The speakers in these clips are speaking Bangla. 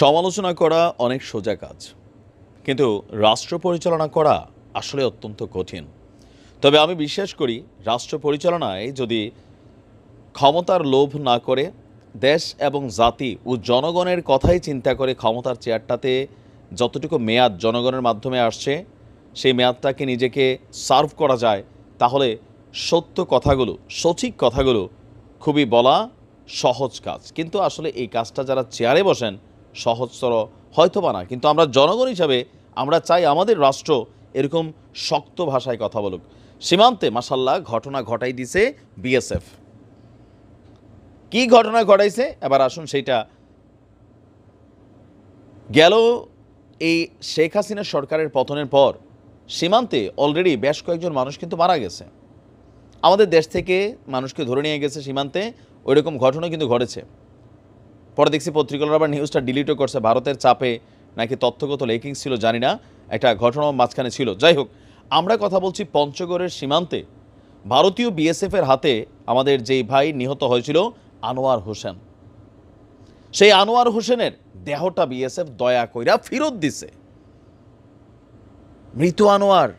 সমালোচনা করা অনেক সোজা কাজ কিন্তু রাষ্ট্র পরিচালনা করা আসলে অত্যন্ত কঠিন তবে আমি বিশ্বাস করি রাষ্ট্র পরিচালনায় যদি ক্ষমতার লোভ না করে দেশ এবং জাতি ও জনগণের কথাই চিন্তা করে ক্ষমতার চেয়ারটাতে যতটুকু মেয়াদ জনগণের মাধ্যমে আসছে সেই মেয়াদটাকে নিজেকে সার্ভ করা যায় তাহলে সত্য কথাগুলো সঠিক কথাগুলো খুবই বলা সহজ কাজ কিন্তু আসলে এই কাজটা যারা চেয়ারে বসেন সহজতর বা না কিন্তু আমরা জনগণ হিসাবে আমরা চাই আমাদের রাষ্ট্র এরকম শক্ত ভাষায় কথা বলুক সীমান্তে মাসাল্লাহ ঘটনা ঘটাই দিছে বিএসএফ কি ঘটনা ঘটাইছে এবার আসুন সেইটা গেল এই শেখ হাসিনা সরকারের পতনের পর সীমান্তে অলরেডি বেশ কয়েকজন মানুষ কিন্তু মারা গেছে আমাদের দেশ থেকে মানুষকে ধরে নিয়ে গেছে সীমান্তে ওইরকম ঘটনা কিন্তু ঘটেছে পরে দেখছি পত্রিকাগুলো আবার নিউজটা ডিলিটও করছে ভারতের চাপে নাকি তথ্যগত লেকিং ছিল জানি না একটা ঘটনা মাঝখানে ছিল যাই হোক আমরা কথা বলছি পঞ্চগড়ের সীমান্তে ভারতীয় বিএসএফের হাতে আমাদের যেই ভাই নিহত হয়েছিল আনোয়ার হোসেন সেই আনোয়ার হোসেনের দেহটা বিএসএফ দয়া কইরা ফেরত দিছে মৃত আনোয়ার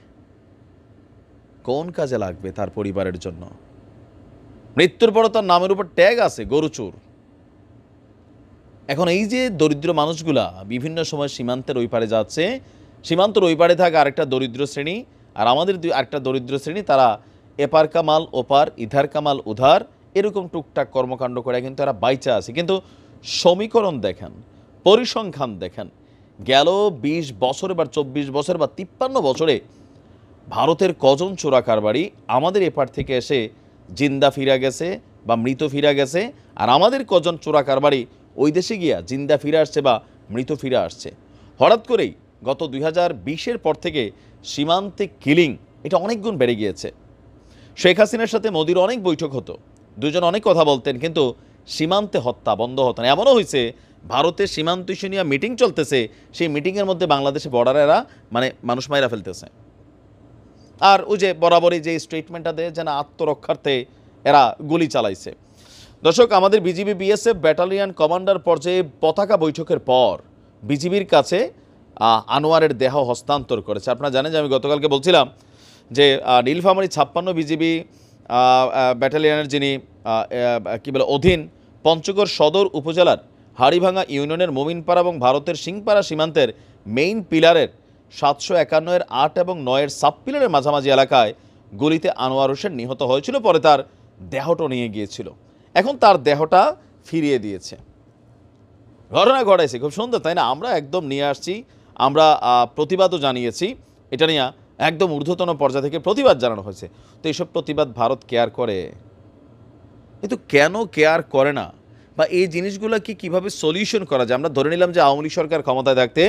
কোন কাজে লাগবে তার পরিবারের জন্য মৃত্যুর পর তার নামের উপর ট্যাগ আছে গরুচুর এখন এই যে দরিদ্র মানুষগুলা বিভিন্ন সময় সীমান্তের ওই পারে যাচ্ছে সীমান্তের ওই পারে থাকা আরেকটা দরিদ্র শ্রেণী আর আমাদের দুই আরেকটা দরিদ্র শ্রেণী তারা এপার কামাল ওপার ইধার কামাল উধার এরকম টুকটাক কর্মকাণ্ড করে কিন্তু তারা বাইচা আছে কিন্তু সমীকরণ দেখেন পরিসংখ্যান দেখেন গেল ২০ বছর বা চব্বিশ বছর বা তিপ্পান্ন বছরে ভারতের কজন চোরা কারবারি আমাদের এপার থেকে এসে জিন্দা ফিরা গেছে বা মৃত ফিরা গেছে আর আমাদের কজন চোরা কারবারি ওই দেশে গিয়া জিন্দা ফিরে আসছে বা মৃত ফিরে আসছে হঠাৎ করেই গত দুই হাজার বিশের পর থেকে সীমান্তে কিলিং এটা অনেক গুণ বেড়ে গিয়েছে শেখ হাসিনার সাথে মোদির অনেক বৈঠক হতো দুজন অনেক কথা বলতেন কিন্তু সীমান্তে হত্যা বন্ধ হতো না এমনও হয়েছে ভারতের সীমান্ত ইস্যু নিয়ে মিটিং চলতেছে সেই মিটিংয়ের মধ্যে বাংলাদেশে বর্ডারেরা মানে মানুষ মাইরা ফেলতেছে আর ওই যে বরাবরই যে স্টেটমেন্টটা দেয় যেন আত্মরক্ষার্থে এরা গুলি চালাইছে দর্শক আমাদের বিজিবি বিএসএফ ব্যাটালিয়ান কমান্ডার পর্যায়ে পতাকা বৈঠকের পর বিজিবির কাছে আনোয়ারের দেহ হস্তান্তর করেছে আপনারা জানেন যে আমি গতকালকে বলছিলাম যে নীলফামারি ছাপ্পান্ন বিজিবি ব্যাটালিয়ানের যিনি কী বলে অধীন পঞ্চগড় সদর উপজেলার হাড়িভাঙা ইউনিয়নের মোমিনপাড়া এবং ভারতের সিংপাড়া সীমান্তের মেইন পিলারের সাতশো এর আট এবং নয়ের সাব পিলারের মাঝামাঝি এলাকায় গুলিতে আনোয়ার হোসেন নিহত হয়েছিল পরে তার দেহটা নিয়ে গিয়েছিল এখন তার দেহটা ফিরিয়ে দিয়েছে ঘটনা ঘটাইছে খুব সুন্দর তাই না আমরা একদম নিয়ে আসছি আমরা প্রতিবাদও জানিয়েছি এটা নিয়ে একদম ঊর্ধ্বতন পর্যায় থেকে প্রতিবাদ জানানো হয়েছে তো এইসব প্রতিবাদ ভারত কেয়ার করে কিন্তু কেন কেয়ার করে না বা এই জিনিসগুলোকে কিভাবে সলিউশন করা যায় আমরা ধরে নিলাম যে আওয়ামী লীগ সরকার ক্ষমতায় থাকতে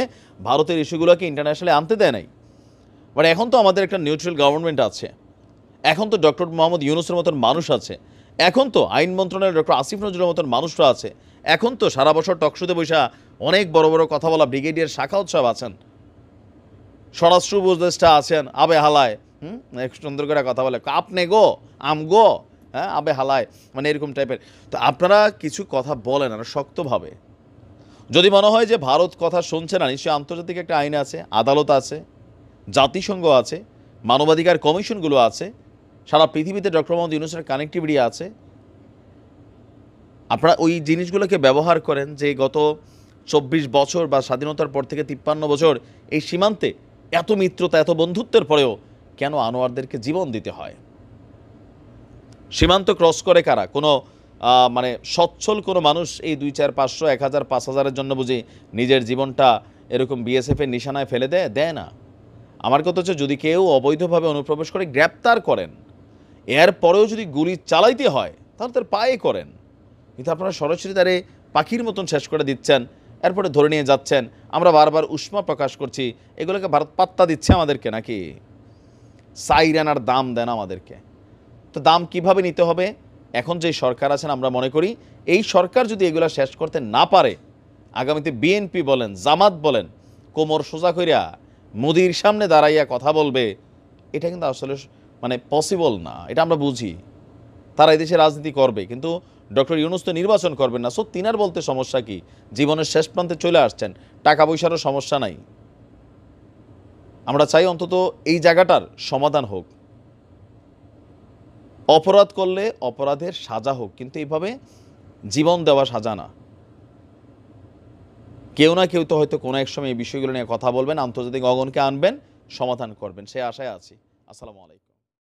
ভারতের ইস্যুগুলোকে ইন্টারন্যাশনালে আনতে দেয় নাই বাট মানে এখন তো আমাদের একটা নিউট্রাল গভর্নমেন্ট আছে এখন তো ডক্টর মোহাম্মদ ইউনুসের মতন মানুষ আছে এখন তো আইন মন্ত্রণালয়ের ডক্টর আসিফ নজরুলের মতন মানুষরা আছে এখন তো সারা বছর টকশুতে বৈশা অনেক বড় বড় কথা বলা ব্রিগেডিয়ার শাখা উৎসব আছেন স্বরাষ্ট্র উপদেষ্টা আছেন আবে হালায় হুম সুন্দর করে কথা বলে নে গো আম গো হ্যাঁ আবে হালায় মানে এরকম টাইপের তো আপনারা কিছু কথা বলেন আর শক্তভাবে যদি মনে হয় যে ভারত কথা শুনছে না নিশ্চয়ই আন্তর্জাতিক একটা আইন আছে আদালত আছে জাতিসংঘ আছে মানবাধিকার কমিশনগুলো আছে সারা পৃথিবীতে ডক্টর মোহাম্মদ ইউনুসের কানেক্টিভিটি আছে আপনারা ওই জিনিসগুলোকে ব্যবহার করেন যে গত চব্বিশ বছর বা স্বাধীনতার পর থেকে তিপ্পান্ন বছর এই সীমান্তে এত মিত্রতা এত বন্ধুত্বের পরেও কেন আনোয়ারদেরকে জীবন দিতে হয় সীমান্ত ক্রস করে কারা কোনো মানে সচ্ছল কোনো মানুষ এই দুই চার পাঁচশো এক হাজার পাঁচ হাজারের জন্য বুঝি নিজের জীবনটা এরকম বিএসএফের নিশানায় ফেলে দেয় দেয় না আমার কথা হচ্ছে যদি কেউ অবৈধভাবে অনুপ্রবেশ করে গ্রেপ্তার করেন এরপরেও যদি গুলি চালাইতে হয় তাহলে তার পায়ে করেন কিন্তু আপনারা সরাসরি তারে পাখির মতন শেষ করে দিচ্ছেন এরপরে ধরে নিয়ে যাচ্ছেন আমরা বারবার উষ্মা প্রকাশ করছি এগুলোকে ভারত পাত্তা দিচ্ছে আমাদেরকে নাকি সাইরানার দাম দেন আমাদেরকে তো দাম কিভাবে নিতে হবে এখন যে সরকার আছেন আমরা মনে করি এই সরকার যদি এগুলো শেষ করতে না পারে আগামীতে বিএনপি বলেন জামাত বলেন কোমর সোজা কইরা মোদির সামনে দাঁড়াইয়া কথা বলবে এটা কিন্তু আসলে মানে পসিবল না এটা আমরা বুঝি তারা এদেশে রাজনীতি করবে কিন্তু ডক্টর ইউনুস তো নির্বাচন করবেন না সো তিনার বলতে সমস্যা কি জীবনের শেষ প্রান্তে চলে আসছেন টাকা পয়সারও সমস্যা নাই আমরা চাই অন্তত এই জায়গাটার সমাধান হোক অপরাধ করলে অপরাধের সাজা হোক কিন্তু এইভাবে জীবন দেওয়া সাজা না কেউ না কেউ তো হয়তো কোনো এক সময় এই বিষয়গুলো নিয়ে কথা বলবেন আন্তর্জাতিক অগণকে আনবেন সমাধান করবেন সে আশায় আছি আসসালামু আলাইকুম